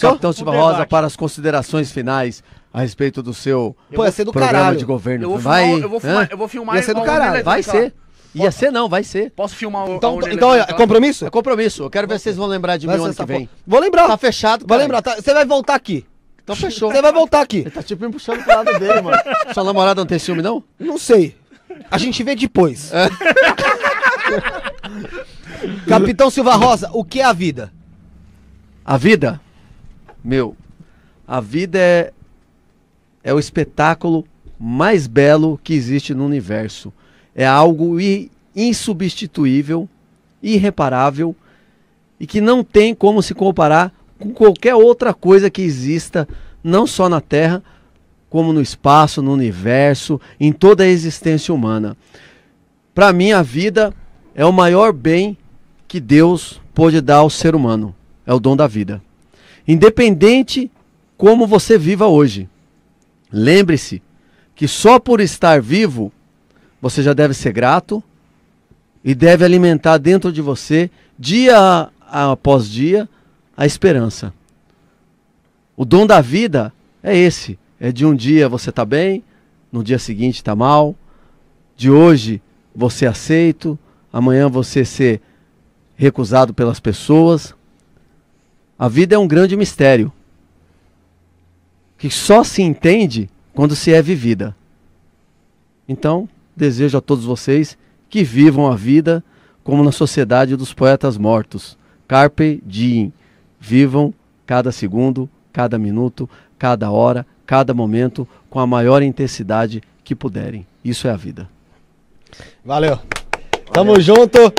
Capitão Silva Rosa, para as considerações finais a respeito do seu do programa caralho. de governo. Eu vou vai, filmar, eu vou filmar, ia ser do caralho. Vai ser. Ia ser não, vai ser. Posso filmar o Então, tá, então é compromisso? É compromisso. Eu quero ver tá se vocês vão lembrar de mim ano que vem. Vou lembrar. Tá fechado. Vou lembrar. Tá? Você vai voltar aqui. Então fechou. Você vai voltar aqui. Ele tá tipo me puxando pro lado dele, mano. Sua namorada não tem ciúme, não? Não sei. A gente vê depois. É. Capitão Silva Rosa, o que é a vida? A vida? meu, a vida é, é o espetáculo mais belo que existe no universo. É algo insubstituível, irreparável e que não tem como se comparar com qualquer outra coisa que exista, não só na Terra, como no espaço, no universo, em toda a existência humana. Para mim, a vida é o maior bem que Deus pode dar ao ser humano. É o dom da vida. Independente como você viva hoje, lembre-se que só por estar vivo você já deve ser grato e deve alimentar dentro de você, dia após dia, a esperança. O dom da vida é esse: é de um dia você está bem, no dia seguinte está mal, de hoje você é aceito, amanhã você ser recusado pelas pessoas, a vida é um grande mistério que só se entende quando se é vivida. Então, desejo a todos vocês que vivam a vida como na sociedade dos poetas mortos. Carpe diem. Vivam cada segundo, cada minuto, cada hora, cada momento com a maior intensidade que puderem. Isso é a vida. Valeu. Tamo junto.